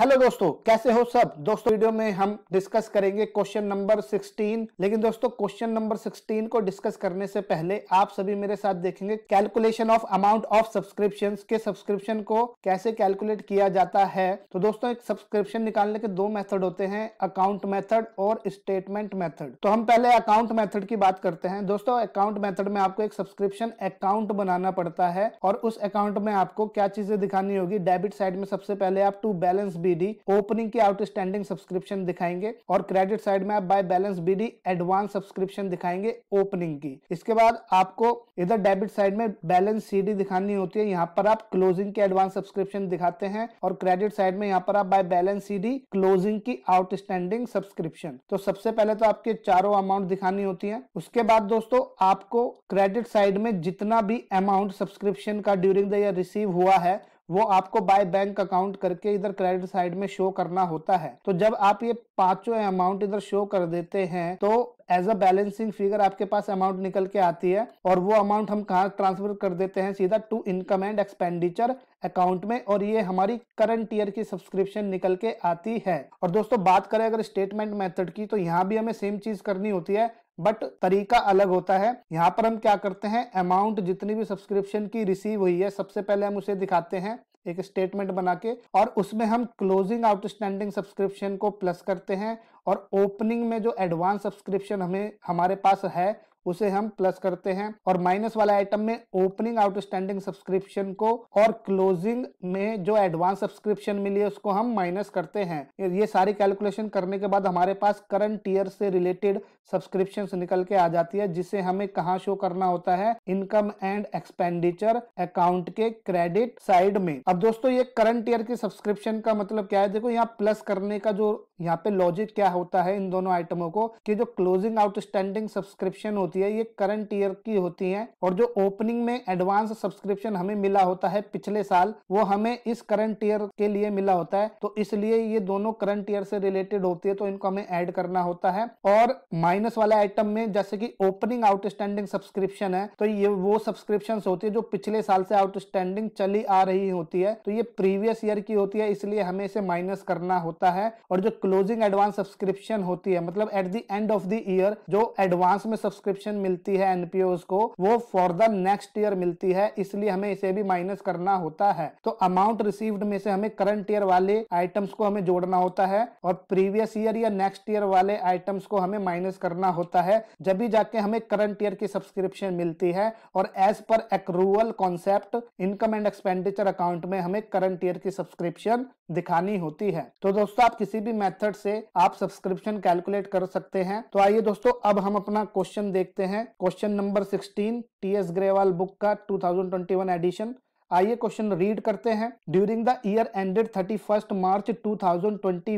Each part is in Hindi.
हेलो दोस्तों कैसे हो सब दोस्तों वीडियो में हम डिस्कस करेंगे क्वेश्चन नंबर 16 लेकिन दोस्तों क्वेश्चन नंबर 16 को डिस्कस करने से पहले आप सभी मेरे साथ देखेंगे calculation of amount of subscription के सब्सक्रिप्शन को कैसे कैलकुलेट किया जाता है तो दोस्तों एक सब्सक्रिप्शन निकालने के दो मेथड होते हैं अकाउंट मैथड और स्टेटमेंट मैथड तो हम पहले अकाउंट मैथड की बात करते हैं दोस्तों अकाउंट मैथड में आपको एक सब्सक्रिप्शन अकाउंट बनाना पड़ता है और उस अकाउंट में आपको क्या चीजें दिखानी होगी डेबिट साइड में सबसे पहले आप टू बैलेंस बीडी ओपनिंग की आउटस्टैंडिंग सब्सक्रिप्शन दिखाएंगे और क्रेडिट साइड में आप by balance BD advance subscription दिखाएंगे ओपनिंग की इसके बाद आपको इधर डेबिट साइड में बैलेंस सीडी दिखानी होती है यहाँ पर आप क्लोजिंग की एडवांस सब्सक्रिप्शन दिखाते हैं और क्रेडिट साइड में यहाँ पर आप बाय बैलेंस सीडी क्लोजिंग की आउटस्टैंडिंग सब्सक्रिप्शन तो सबसे पहले तो आपके चारों अमाउंट दिखानी होती है उसके बाद दोस्तों आपको क्रेडिट साइड में जितना भी अमाउंट सब्सक्रिप्शन का ड्यूरिंग द ईयर रिसीव हुआ है वो आपको बाय बैंक अकाउंट करके इधर क्रेडिट साइड में शो करना होता है तो जब आप ये पांचों अमाउंट इधर शो कर देते हैं तो एज अ बैलेंसिंग फिगर आपके पास अमाउंट निकल के आती है और वो अमाउंट हम कहा ट्रांसफर कर देते हैं सीधा to income and expenditure account में और ये हमारी करंट ईयर की सब्सक्रिप्शन निकल के आती है और दोस्तों बात करें अगर स्टेटमेंट मेथड की तो यहाँ भी हमें सेम चीज करनी होती है बट तरीका अलग होता है यहाँ पर हम क्या करते हैं अमाउंट जितनी भी सब्सक्रिप्शन की रिसीव हुई है सबसे पहले हम उसे दिखाते हैं एक स्टेटमेंट बना के और उसमें हम क्लोजिंग आउटस्टैंडिंग सब्सक्रिप्शन को प्लस करते हैं और ओपनिंग में जो एडवांस सब्सक्रिप्शन हमें हमारे पास है उसे हम प्लस करते हैं और माइनस वाला आइटम में ओपनिंग आउटस्टैंडिंग सब्सक्रिप्शन को और क्लोजिंग में जो एडवांस सब्सक्रिप्शन मिली है उसको हम माइनस करते हैं ये सारी कैलकुलेशन करने के बाद हमारे पास करंट ईयर से रिलेटेड सब्सक्रिप्शन निकल के आ जाती है जिसे हमें कहाँ शो करना होता है इनकम एंड एक्सपेंडिचर अकाउंट के क्रेडिट साइड में अब दोस्तों ये करंट ईयर की सब्सक्रिप्शन का मतलब क्या है देखो यहाँ प्लस करने का जो यहाँ पे लॉजिक क्या होता है इन दोनों आइटमों को कि जो क्लोजिंग आउटस्टैंडिंग सब्सक्रिप्शन होती है ये करंट ईयर की होती है और जो ओपनिंग में एडवांस सब्सक्रिप्शन हमें मिला होता है पिछले साल वो हमें इस करंट ईयर के लिए मिला होता है तो इसलिए ये दोनों करंट ईयर से रिलेटेड होती है तो इनको हमें ऐड करना होता है और माइनस वाले आइटम में जैसे कि ओपनिंग आउटस्टैंडिंग सब्सक्रिप्शन है तो ये वो सब्सक्रिप्शन होती है जो पिछले साल से आउटस्टैंडिंग चली आ रही होती है तो ये प्रीवियस ईयर की होती है इसलिए हमें इसे माइनस करना होता है और जो क्लोजिंग एडवांस सब्सक्रिप्शन होती है मतलब at the end of the year जो एडवांस में सब्सक्रिप्शन मिलती है एनपीओ को वो फॉर द नेक्स्ट ईयर मिलती है इसलिए हमें इसे भी माइनस करना होता है तो अमाउंट रिसीव्ड में से हमें करंट ईयर वाले आइटम्स को हमें जोड़ना होता है और प्रीवियस ईयर या नेक्स्ट ईयर वाले आइटम्स को हमें माइनस करना होता है जब भी जाके हमें करंट ईयर की सब्सक्रिप्शन मिलती है और as per accrual concept income and expenditure account में हमें करंट ईयर की सब्सक्रिप्शन दिखानी होती है तो दोस्तों आप किसी भी मैथ मेथड से आप सब्सक्रिप्शन कैलकुलेट कर सकते हैं तो आइए दोस्तों अब हम अपना क्वेश्चन देखते हैं question number sixteen T S Grewal book का 2021 एडिशन आइए क्वेश्चन रीड करते हैं during the year ended first March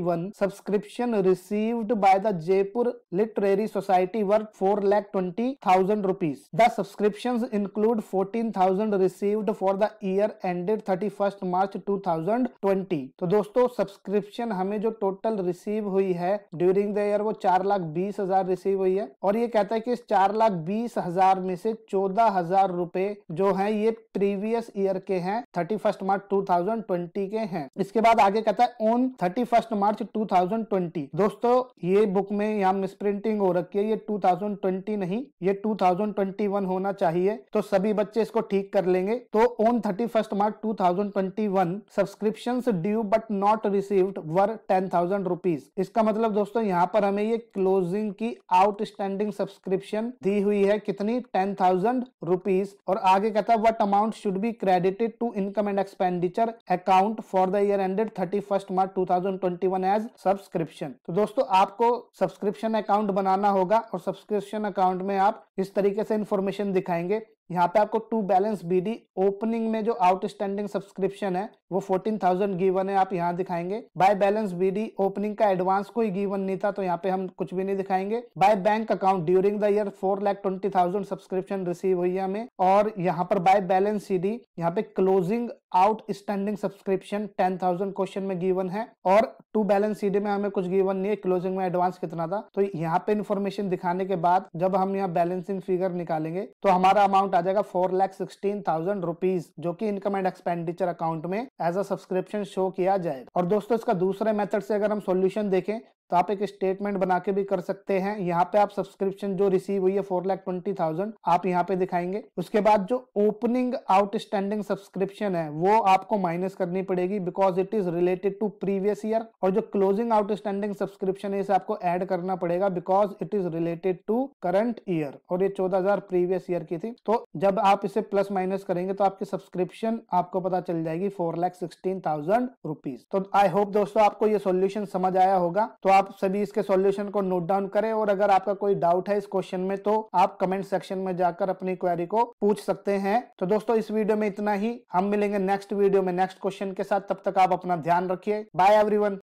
one subscription received by the Jaipur literary society worth four lakh twenty thousand rupees the subscription include fourteen thousand received for the year ended first March twenty तो दोस्तों सब्सक्रिप्शन हमें जो टोटल रिसीव हुई है ड्यूरिंग द ईयर वो चार लाख बीस हजार रिसीव हुई है और ये कहता है कि इस चार लाख बीस हजार में से चौदह हजार रूपए जो है ये प्रीवियस ईयर के हैं thirty first March two thousand twenty के हैं इसके बाद आगे कहता है on thirty first March two thousand twenty दोस्तों ये बुक में यहाँ मिस प्रिंटिंग हो रखी है ये टू थाउजेंड ट्वेंटी नहीं ये टू थाउजेंड ट्वेंटी वन होना चाहिए तो सभी बच्चे इसको ठीक कर लेंगे तो on thirty first March two thousand twenty one subscription due but not received were ten thousand rupees इसका मतलब दोस्तों यहाँ पर हमें ये क्लोजिंग की आउटस्टैंडिंग सब्सक्रिप्शन दी हुई है कितनी टेन थाउजेंड रुपीज और आगे कहता है what amount should be credit related to income and expenditure account for the year ended 31st March 2021 as subscription तो दोस्तों आपको subscription account बनाना होगा और subscription account में आप इस तरीके से information दिखाएंगे यहाँ पे आपको टू बैलेंस बीडी ओपनिंग में जो आउटस्टैंडिंग सब्सक्रिप्शन है वो फोर्टीन थाउजेंड गिवन है आप यहाँ दिखाएंगे बाय बैलेंस बीडी ओपनिंग का एडवांस कोई गिवन नहीं था तो यहाँ पे हम कुछ भी नहीं दिखाएंगे by bank account during the year four lakh twenty thousand subscription receive हुई है हमें और यहाँ पर बाय बैलेंस सी डी यहाँ पे closing outstanding subscription ten thousand question में गिवन है और टू बैलेंस सी डी में हमें कुछ गिवन नहीं है क्लोजिंग में एडवांस कितना था तो यहाँ पे इन्फॉर्मेशन दिखाने के बाद जब हम यहाँ बैलेंसिंग फिगर निकालेंगे तो हमारा अमाउंट अमाउंट आ जाएगा four lakh sixteen thousand rupees जो कि इनकम एंड एक्सपेंडिचर अकाउंट में एज अ सब्सक्रिप्शन शो किया जाएगा और दोस्तों इसका दूसरे मेथड से अगर हम सोल्यूशन देखें तो आप एक स्टेटमेंट बना के भी कर सकते हैं यहाँ पे आप सब्सक्रिप्शन जो रिसीव हुई है फोर लाख ट्वेंटी थाउजेंड आप यहाँ पे दिखाएंगे उसके बाद जो ओपनिंग आउटस्टैंडिंग सब्सक्रिप्शन है वो आपको माइनस करनी पड़ेगी because it is related to previous year और जो क्लोजिंग आउटस्टैंडिंग सब्सक्रिप्शन है इसे आपको एड करना पड़ेगा because it is related to current year और ये चौदह हजार प्रीवियस ईयर की थी तो जब आप इसे प्लस माइनस करेंगे तो आपकी सब्सक्रिप्शन आपको पता चल जाएगी four lakh sixteen thousand rupees तो आई होप दोस्तों आपको ये सोल्यूशन समझ आया होगा तो आप आप सभी इसके सॉल्यूशन को नोट डाउन करें और अगर आपका कोई डाउट है इस क्वेश्चन में तो आप कमेंट सेक्शन में जाकर अपनी क्वेरी को पूछ सकते हैं तो दोस्तों इस वीडियो में इतना ही हम मिलेंगे नेक्स्ट वीडियो में नेक्स्ट क्वेश्चन के साथ तब तक आप अपना ध्यान रखिए बाय एवरीवन